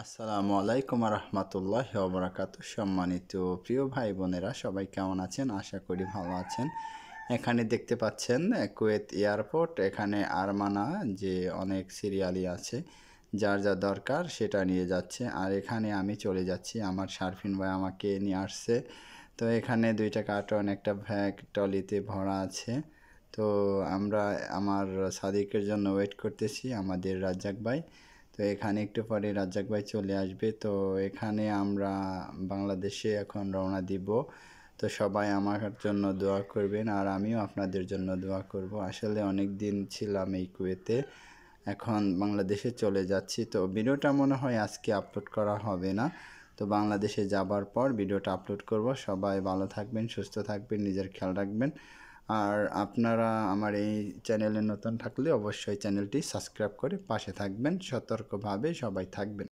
আসসালামু আলাইকুম রহমতুল্লাহ ওবরাকাত সম্মানিত প্রিয় ভাই বোনেরা সবাই কেমন আছেন আশা করি ভালো আছেন এখানে দেখতে পাচ্ছেন কুয়েত এয়ারপোর্ট এখানে আরমানা যে অনেক সিরিয়ালি আছে যার যা দরকার সেটা নিয়ে যাচ্ছে আর এখানে আমি চলে যাচ্ছি আমার সার্ফিন ভাই আমাকে নিয়ে আসছে তো এখানে দুইটা কার্টন একটা ব্যাগ টলিতে ভরা আছে তো আমরা আমার সাদিকের জন্য ওয়েট করতেছি আমাদের রাজ্জাক ভাই তো এখানে একটু পরে রাজ্জাক ভাই চলে আসবে তো এখানে আমরা বাংলাদেশে এখন রওনা দিব তো সবাই আমার জন্য দোয়া করবেন আর আমিও আপনাদের জন্য দোয়া করব আসলে অনেক দিন ছিলাম এই কুয়েতে এখন বাংলাদেশে চলে যাচ্ছি তো ভিডিওটা মনে হয় আজকে আপলোড করা হবে না তো বাংলাদেশে যাবার পর ভিডিওটা আপলোড করব সবাই ভালো থাকবেন সুস্থ থাকবেন নিজের খেয়াল রাখবেন আর আপনারা আমার এই চ্যানেলে নতুন থাকলে অবশ্যই চ্যানেলটি সাবস্ক্রাইব করে পাশে থাকবেন সতর্কভাবে সবাই থাকবেন